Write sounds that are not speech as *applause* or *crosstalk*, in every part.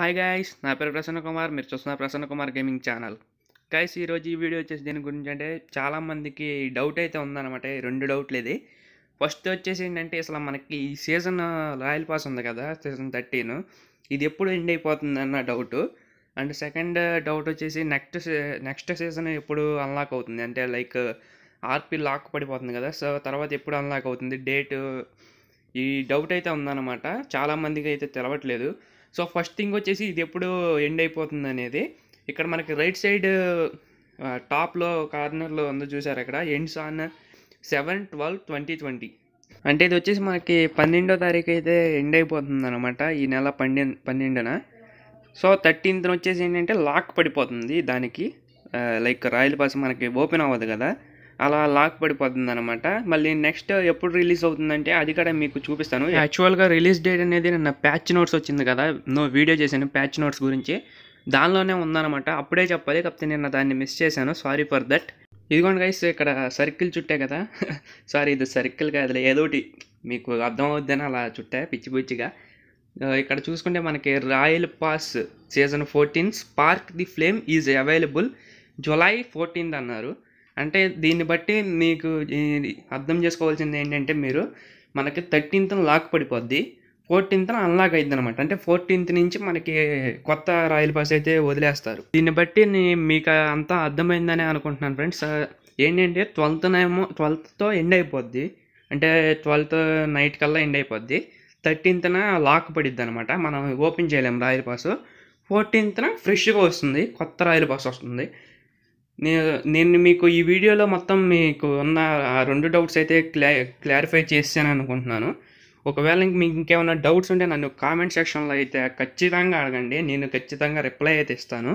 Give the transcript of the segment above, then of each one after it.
hi guys నా పేరు ప్రసన్న కుమార్ మీరు చూస్తున్న Prasanna Kumar gaming channel guys ఈరోజు ఈ వీడియో వచ్చేసి దీని గురించి అంటే చాలామందికి డౌట్ అయితే ఉందన్నమాట రెండు డౌట్లు ఇది ఫస్ట్ వచ్చేసి ఏంటంటే అసలు మనకి ఈ సీజన్ రాయల్ పాస్ ఉంది కదా సీజన్ థర్టీన్ ఇది ఎప్పుడు ఎండ్ అయిపోతుంది అన్న డౌట్ అండ్ సెకండ్ డౌట్ వచ్చేసి నెక్స్ట్ నెక్స్ట్ సీజన్ ఎప్పుడు అన్లాక్ అవుతుంది అంటే లైక్ ఆర్పీ లాక్ పడిపోతుంది కదా సో తర్వాత ఎప్పుడు అన్లాక్ అవుతుంది డేట్ ఈ డౌట్ అయితే ఉందన్నమాట చాలామందికి అయితే తెలవట్లేదు సో ఫస్ట్ థింగ్ వచ్చేసి ఇది ఎప్పుడు ఎండ్ అయిపోతుంది అనేది ఇక్కడ మనకి రైట్ సైడ్ టాప్లో కార్నర్లో ఉందో చూసారు అక్కడ ends on seven twelve twenty twenty అంటే ఇది వచ్చేసి మనకి పన్నెండో తారీఖు అయితే ఎండ్ అయిపోతుంది అనమాట ఈ నెల పన్నెండు పన్నెండున సో థర్టీన్త్న వచ్చేసి ఏంటంటే లాక్ పడిపోతుంది దానికి లైక్ రాయల్ పాస్ మనకి ఓపెన్ అవ్వదు కదా అలా లాక్ పడిపోతుంది అనమాట మళ్ళీ నెక్స్ట్ ఎప్పుడు రిలీజ్ అవుతుందంటే అది కూడా మీకు చూపిస్తాను యాక్చువల్గా రిలీజ్ డేట్ అనేది నిన్న ప్యాచ్ నోట్స్ వచ్చింది కదా నో వీడియో చేశాను ప్యాచ్ నోట్స్ గురించి దానిలోనే ఉందన్నమాట అప్పుడే చెప్పాలి కాకపోతే నిన్న దాన్ని మిస్ చేశాను సారీ ఫర్ దట్ ఇదిగోండి గైస్ ఇక్కడ సర్కిల్ చుట్టే కదా సారీ *laughs* ఇది సర్కిల్ కాదు ఏదోటి మీకు అర్థమవుద్దని అలా చుట్టే పిచ్చి పిచ్చిగా ఇక్కడ చూసుకుంటే మనకి royal pass season fourteen spark the flame is available July fourteenth అన్నారు అంటే దీన్ని బట్టి నీకు అర్థం చేసుకోవాల్సింది ఏంటంటే మీరు మనకి థర్టీన్త్ లాక్ పడిపోద్ది ఫోర్టీన్త్న అన్లాక్ అయింది అనమాట అంటే ఫోర్టీన్త్ నుంచి మనకి కొత్త రాయల్ పాస్ అయితే వదిలేస్తారు దీన్ని బట్టి మీకు అంతా అర్థమైందని అనుకుంటున్నాను ఫ్రెండ్స్ ఏంటంటే ట్వెల్త్నేమో ట్వెల్త్తో ఎండ్ అయిపోద్ది అంటే ట్వెల్త్ నైట్ కల్లా ఎండ్ అయిపోద్ది థర్టీన్త్న లాక్ పడిద్ది అనమాట మనం ఓపెన్ చేయలేము రాయల్ పాస్ ఫోర్టీన్త్న ఫ్రెష్గా వస్తుంది కొత్త రాయల్ పాస్ వస్తుంది నేను నేను మీకు ఈ వీడియోలో మొత్తం మీకు ఉన్న ఆ రెండు డౌట్స్ అయితే క్లా క్లారిఫై చేశాను అనుకుంటున్నాను ఒకవేళ మీకు ఇంకేమైనా డౌట్స్ ఉంటే నన్ను కామెంట్ సెక్షన్లో అయితే ఖచ్చితంగా అడగండి నేను ఖచ్చితంగా రిప్లై అయితే ఇస్తాను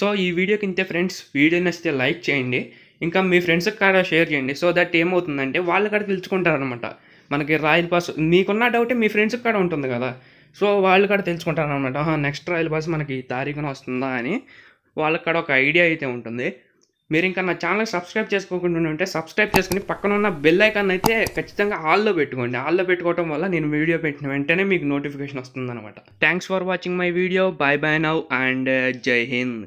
సో ఈ వీడియోకి ఇంతే ఫ్రెండ్స్ వీడియో నచ్చితే లైక్ చేయండి ఇంకా మీ ఫ్రెండ్స్కి కూడా షేర్ చేయండి సో దట్ ఏమవుతుందంటే వాళ్ళు కూడా అనమాట మనకి రాయల్ పాస్ మీకున్న డౌటే మీ ఫ్రెండ్స్కి కూడా ఉంటుంది కదా సో వాళ్ళు కూడా తెలుసుకుంటారు అనమాట నెక్స్ట్ రాయల్ పాస్ మనకి ఈ తారీఖున వస్తుందా అని వాళ్ళక్కడ ఒక ఐడియా అయితే ఉంటుంది మీరు ఇంకా నా ఛానల్ సబ్స్క్రైబ్ చేసుకోకుండా ఉంటే సబ్స్క్రైబ్ చేసుకుని పక్కన ఉన్న బెల్ ఐకాన్ అయితే ఖచ్చితంగా ఆల్లో పెట్టుకోండి ఆల్లో పెట్టుకోవడం వల్ల నేను వీడియో పెట్టిన వెంటనే మీకు నోటిఫికేషన్ వస్తుందనమాట thanks for watching my video bye bye now and జై హింద్